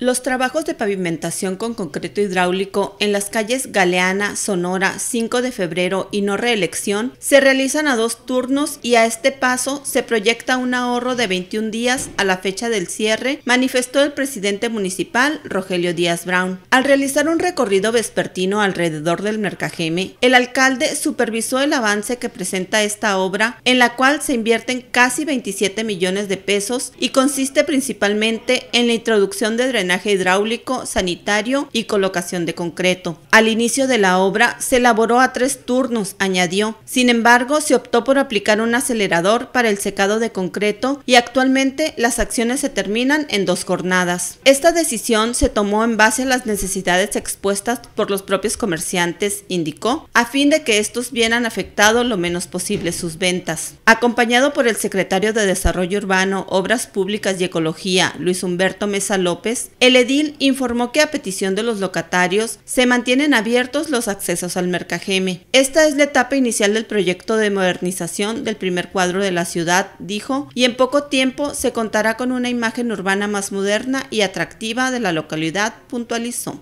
Los trabajos de pavimentación con concreto hidráulico en las calles Galeana, Sonora, 5 de febrero y no reelección se realizan a dos turnos y a este paso se proyecta un ahorro de 21 días a la fecha del cierre, manifestó el presidente municipal Rogelio Díaz Brown. Al realizar un recorrido vespertino alrededor del Mercajeme, el alcalde supervisó el avance que presenta esta obra, en la cual se invierten casi 27 millones de pesos y consiste principalmente en la introducción de hidráulico, sanitario y colocación de concreto. Al inicio de la obra se elaboró a tres turnos, añadió. Sin embargo, se optó por aplicar un acelerador para el secado de concreto y actualmente las acciones se terminan en dos jornadas. Esta decisión se tomó en base a las necesidades expuestas por los propios comerciantes, indicó, a fin de que estos vieran afectado lo menos posible sus ventas. Acompañado por el secretario de Desarrollo Urbano, Obras Públicas y Ecología, Luis Humberto Mesa López, el edil informó que a petición de los locatarios se mantienen abiertos los accesos al Mercajeme. Esta es la etapa inicial del proyecto de modernización del primer cuadro de la ciudad, dijo, y en poco tiempo se contará con una imagen urbana más moderna y atractiva de la localidad, puntualizó.